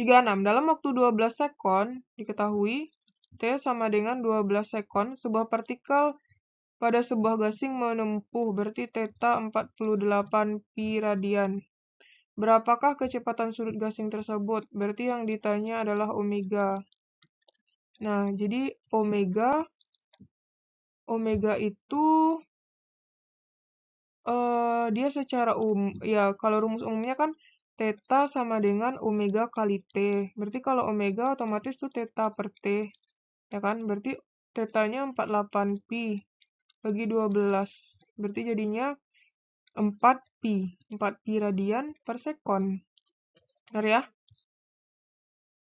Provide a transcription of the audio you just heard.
36. Dalam waktu 12 sekon, diketahui T sama dengan 12 sekon, sebuah partikel pada sebuah gasing menempuh berarti teta 48 pi radian. Berapakah kecepatan sudut gasing tersebut? Berarti yang ditanya adalah omega. Nah, jadi omega omega itu uh, dia secara umum ya kalau rumus umumnya kan Theta sama dengan Omega kali T. Berarti kalau Omega otomatis itu Theta per T. Ya kan? Berarti Tetanya 48Pi bagi 12. Berarti jadinya 4pi. 4pi radian per sekon. Benar ya?